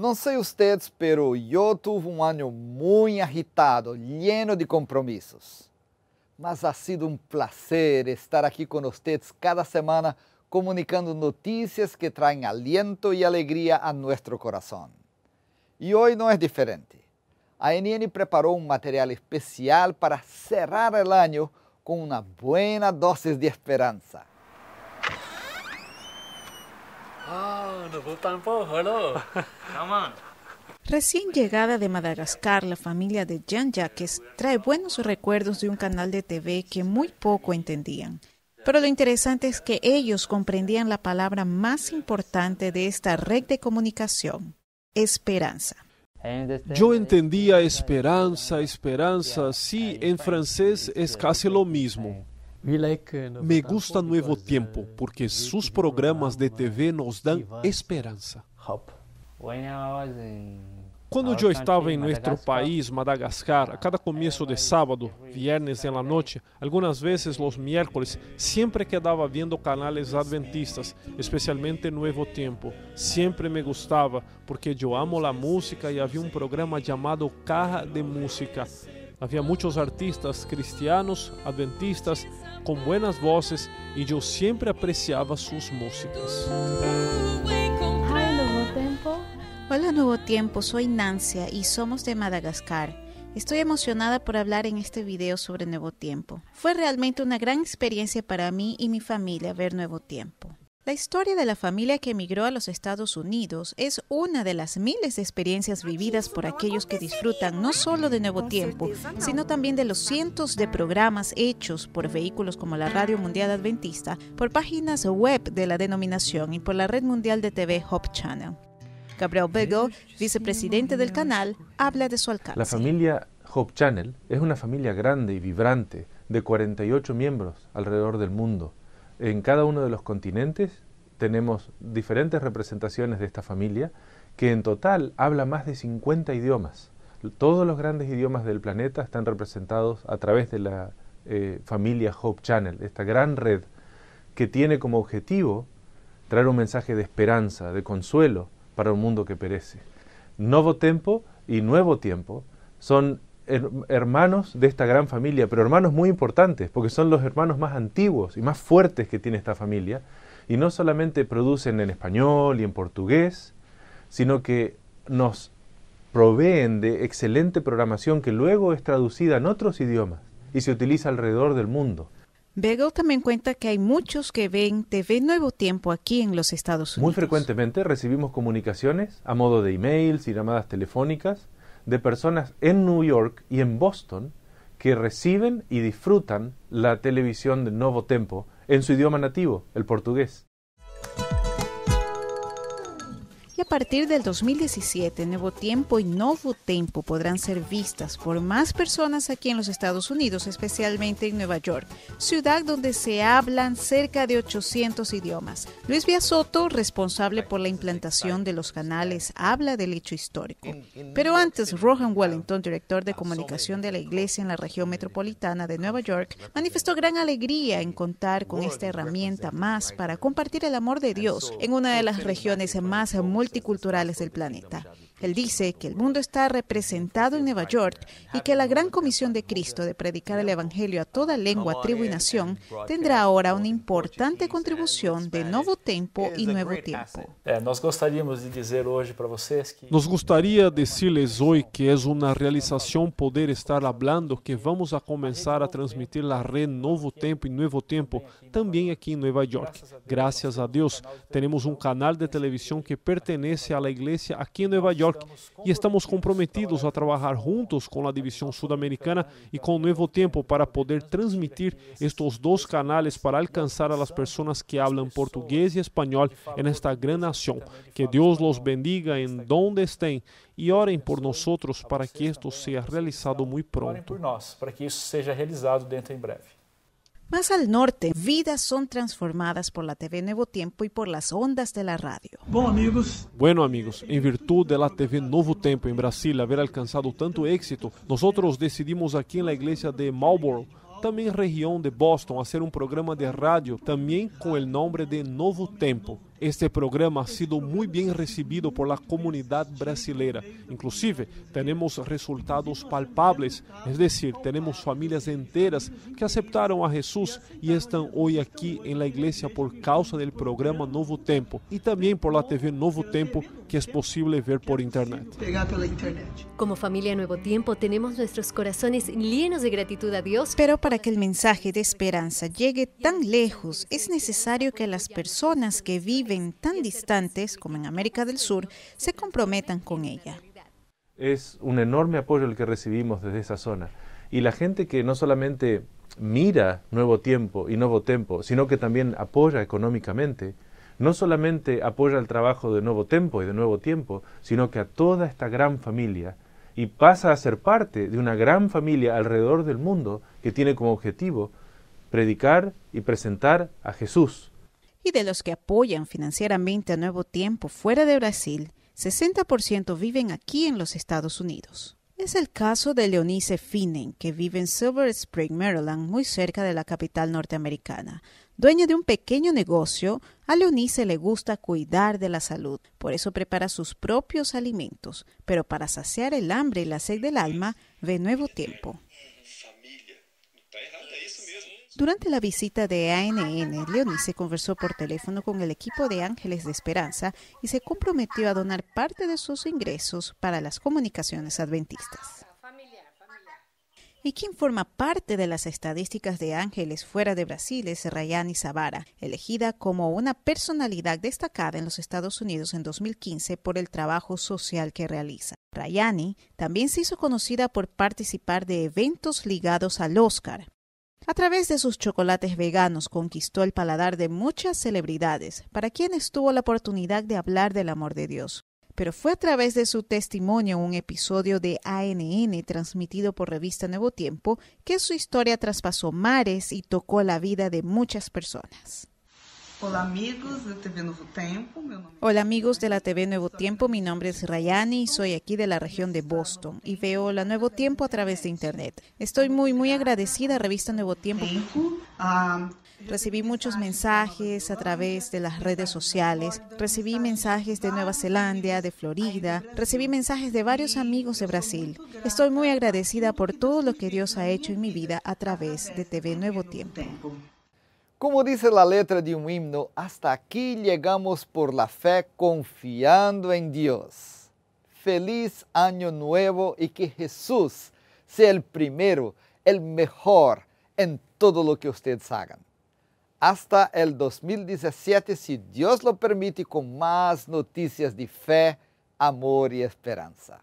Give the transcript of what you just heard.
Não sei vocês, pero eu tive um ano muito agitado, lleno de compromissos. Mas ha sido um prazer estar aqui com vocês cada semana comunicando notícias que traem aliento e alegria a nosso coração. E hoje não é diferente. A NN preparou um material especial para cerrar o ano com uma boa dose de esperança. Ah, no Come on. Recién llegada de Madagascar, la familia de Jean Jacques trae buenos recuerdos de un canal de TV que muy poco entendían. Pero lo interesante es que ellos comprendían la palabra más importante de esta red de comunicación, esperanza. Yo entendía esperanza, esperanza, sí, en francés es casi lo mismo. Me gusta Nuevo eh, Tiempo porque sus programas de TV nos dan esperança. Quando eu estava em nosso país, Madagascar, a cada começo de sábado, viernes em la noite, algumas vezes los miércoles, sempre quedava vendo canais adventistas, especialmente Nuevo Tempo. Sempre me gostava, porque eu amo a música e havia um programa chamado Caja de Música. Havia muitos artistas cristianos, adventistas con buenas voces, y yo siempre apreciaba sus músicas. Hola Nuevo Tiempo, soy Nancia y somos de Madagascar. Estoy emocionada por hablar en este video sobre Nuevo Tiempo. Fue realmente una gran experiencia para mí y mi familia ver Nuevo Tiempo. La historia de la familia que emigró a los Estados Unidos es una de las miles de experiencias vividas por aquellos que disfrutan no solo de Nuevo Tiempo, sino también de los cientos de programas hechos por vehículos como la Radio Mundial Adventista, por páginas web de la denominación y por la red mundial de TV Hope Channel. Gabriel Bego, vicepresidente del canal, habla de su alcance. La familia Hope Channel es una familia grande y vibrante de 48 miembros alrededor del mundo en cada uno de los continentes tenemos diferentes representaciones de esta familia que en total habla más de 50 idiomas. Todos los grandes idiomas del planeta están representados a través de la eh, familia Hope Channel, esta gran red que tiene como objetivo traer un mensaje de esperanza, de consuelo para un mundo que perece. Nuevo Tempo y Nuevo Tiempo son hermanos de esta gran familia, pero hermanos muy importantes, porque son los hermanos más antiguos y más fuertes que tiene esta familia, y no solamente producen en español y en portugués, sino que nos proveen de excelente programación que luego es traducida en otros idiomas y se utiliza alrededor del mundo. Begel también cuenta que hay muchos que ven TV Nuevo Tiempo aquí en los Estados Unidos. Muy frecuentemente recibimos comunicaciones a modo de emails y llamadas telefónicas de personas en New York y en Boston que reciben y disfrutan la televisión de Novo Tempo en su idioma nativo, el portugués. A partir del 2017, Nuevo Tiempo y Novo Tempo podrán ser vistas por más personas aquí en los Estados Unidos, especialmente en Nueva York, ciudad donde se hablan cerca de 800 idiomas. Luis Soto, responsable por la implantación de los canales, habla del hecho histórico. Pero antes, Rohan Wellington, director de comunicación de la iglesia en la región metropolitana de Nueva York, manifestó gran alegría en contar con esta herramienta más para compartir el amor de Dios en una de las regiones más multi culturales del planeta. Él dice que el mundo está representado en Nueva York y que la gran comisión de Cristo de predicar el Evangelio a toda lengua, tribu y nación tendrá ahora una importante contribución de Nuevo Tiempo y Nuevo Tiempo. Nos gustaría decirles hoy que es una realización poder estar hablando que vamos a comenzar a transmitir la red Nuevo Tempo y Nuevo Tiempo también aquí en Nueva York. Gracias a Dios, tenemos un canal de televisión que pertenece a la iglesia aquí en Nueva York York estamos comprometidos a trabalhar juntos com a divisão Sudamericana com o Nuevo tempo para poder transmitir estes dois canais para alcançar as pessoas que falam português e espanhol nesta esta nação Que Deus os bendiga em donde estén e orem por nós para que isto seja realizado muito pronto. Orem por nós, para que isso seja realizado dentro em breve. Más al norte, vidas son transformadas por la TV Nuevo Tiempo y por las ondas de la radio. Bueno amigos. Bueno amigos, en virtud de la TV Nuevo Tiempo en Brasil haber alcanzado tanto éxito, nosotros decidimos aquí en la iglesia de Marlboro también región de Boston, hacer un programa de radio también con el nombre de Nuevo Tiempo. Este programa ha sido muy bien recibido por la comunidad brasileña Inclusive tenemos resultados palpables, es decir, tenemos familias enteras que aceptaron a Jesús y están hoy aquí en la iglesia por causa del programa Nuevo Tempo y también por la TV Nuevo Tempo que es posible ver por internet. Como familia Nuevo Tiempo tenemos nuestros corazones llenos de gratitud a Dios. Pero para que el mensaje de esperanza llegue tan lejos, es necesario que las personas que viven tan distantes como en América del Sur se comprometan con ella. Es un enorme apoyo el que recibimos desde esa zona. Y la gente que no solamente mira Nuevo Tiempo y Nuevo Tiempo sino que también apoya económicamente, no solamente apoya el trabajo de Nuevo Tiempo y de Nuevo Tiempo, sino que a toda esta gran familia y pasa a ser parte de una gran familia alrededor del mundo que tiene como objetivo predicar y presentar a Jesús y de los que apoyan financieramente a Nuevo Tiempo fuera de Brasil, 60% viven aquí en los Estados Unidos. Es el caso de Leonice Finen, que vive en Silver Spring, Maryland, muy cerca de la capital norteamericana. Dueña de un pequeño negocio, a Leonice le gusta cuidar de la salud, por eso prepara sus propios alimentos, pero para saciar el hambre y la sed del alma, ve nuevo tiempo. Durante la visita de ANN, Leonice conversó por teléfono con el equipo de Ángeles de Esperanza y se comprometió a donar parte de sus ingresos para las comunicaciones adventistas. Y quien forma parte de las estadísticas de Ángeles fuera de Brasil es Rayani Zavara, elegida como una personalidad destacada en los Estados Unidos en 2015 por el trabajo social que realiza. Rayani también se hizo conocida por participar de eventos ligados al Oscar, a través de sus chocolates veganos conquistó el paladar de muchas celebridades, para quienes tuvo la oportunidad de hablar del amor de Dios. Pero fue a través de su testimonio en un episodio de ANN transmitido por revista Nuevo Tiempo que su historia traspasó mares y tocó la vida de muchas personas. Hola amigos de TV Nuevo Tiempo. Hola amigos de la TV Nuevo Tiempo, mi nombre es Rayani y soy aquí de la región de Boston y veo la Nuevo Tiempo a través de internet. Estoy muy muy agradecida a Revista Nuevo Tiempo. Recibí muchos mensajes a través de las redes sociales, recibí mensajes de Nueva Zelanda, de Florida, recibí mensajes de varios amigos de Brasil. Estoy muy agradecida por todo lo que Dios ha hecho en mi vida a través de TV Nuevo Tiempo. Como dice la letra de un himno, hasta aquí llegamos por la fe confiando en Dios. Feliz año nuevo y que Jesús sea el primero, el mejor en todo lo que ustedes hagan. Hasta el 2017, si Dios lo permite, con más noticias de fe, amor y esperanza.